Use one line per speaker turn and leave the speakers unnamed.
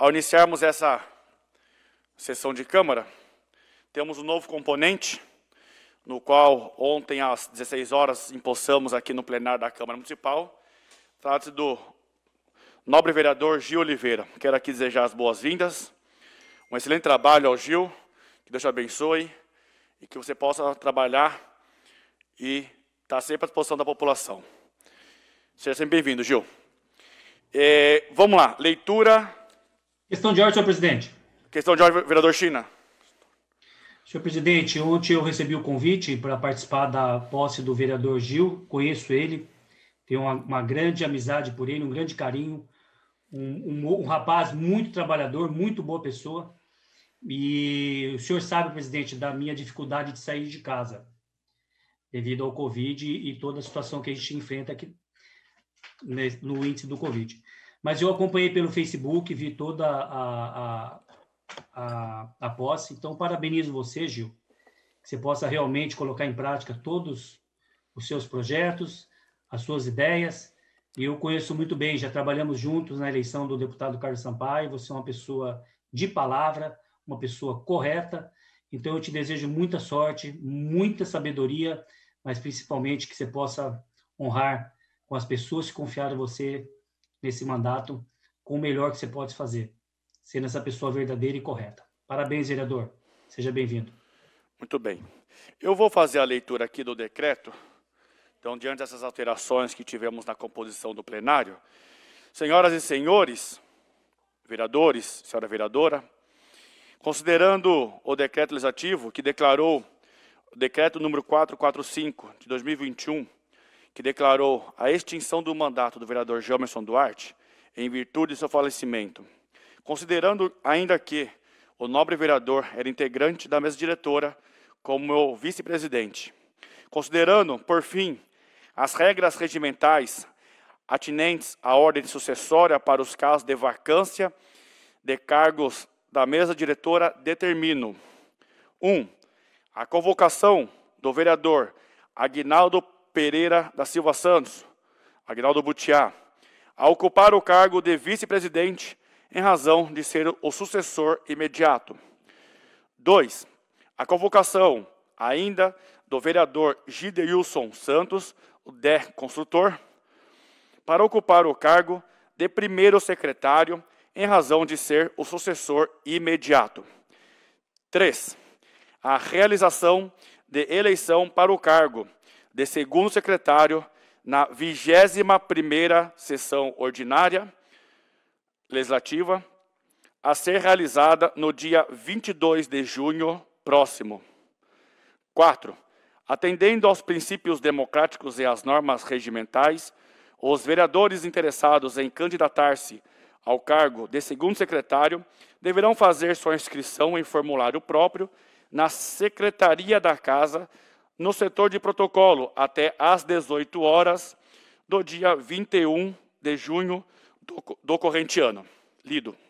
Ao iniciarmos essa sessão de Câmara, temos um novo componente, no qual ontem às 16 horas impulsamos aqui no plenário da Câmara Municipal. Trata-se do nobre vereador Gil Oliveira. Quero aqui desejar as boas-vindas, um excelente trabalho ao Gil, que Deus te abençoe e que você possa trabalhar e estar tá sempre à disposição da população. Seja sempre bem-vindo, Gil. É, vamos lá, leitura Questão de ordem, senhor presidente. Questão de ordem, vereador China.
Senhor presidente, ontem eu recebi o convite para participar da posse do vereador Gil. Conheço ele, tenho uma, uma grande amizade por ele, um grande carinho. Um, um, um, rapaz muito trabalhador, muito boa pessoa. E o senhor sabe, presidente, da minha dificuldade de sair de casa devido ao Covid e toda a situação que a gente enfrenta aqui né, no índice do Covid. Mas eu acompanhei pelo Facebook, vi toda a, a, a, a posse. Então, parabenizo você, Gil, que você possa realmente colocar em prática todos os seus projetos, as suas ideias. E eu conheço muito bem, já trabalhamos juntos na eleição do deputado Carlos Sampaio. Você é uma pessoa de palavra, uma pessoa correta. Então, eu te desejo muita sorte, muita sabedoria, mas principalmente que você possa honrar com as pessoas que confiaram em você nesse mandato com o melhor que você pode fazer, sendo essa pessoa verdadeira e correta. Parabéns, vereador. Seja bem-vindo. Muito bem.
Eu vou fazer a leitura aqui do decreto. Então, diante dessas alterações que tivemos na composição do plenário, senhoras e senhores, vereadores, senhora vereadora, considerando o decreto legislativo que declarou o decreto número 445 de 2021 que declarou a extinção do mandato do vereador Jamerson Duarte em virtude de seu falecimento, considerando ainda que o nobre vereador era integrante da mesa diretora como meu vice-presidente. Considerando, por fim, as regras regimentais atinentes à ordem sucessória para os casos de vacância de cargos da mesa diretora, determino: 1. Um, a convocação do vereador Agnaldo Pereira da Silva Santos, Agnaldo Butiá, a ocupar o cargo de vice-presidente em razão de ser o sucessor imediato. 2. A convocação ainda do vereador Gideilson Santos, o DER Construtor, para ocupar o cargo de primeiro secretário em razão de ser o sucessor imediato. 3. A realização de eleição para o cargo de segundo secretário na 21ª sessão ordinária legislativa a ser realizada no dia 22 de junho próximo. 4. Atendendo aos princípios democráticos e às normas regimentais, os vereadores interessados em candidatar-se ao cargo de segundo secretário deverão fazer sua inscrição em formulário próprio na Secretaria da Casa no setor de protocolo até às 18 horas do dia 21 de junho do, do corrente ano. Lido.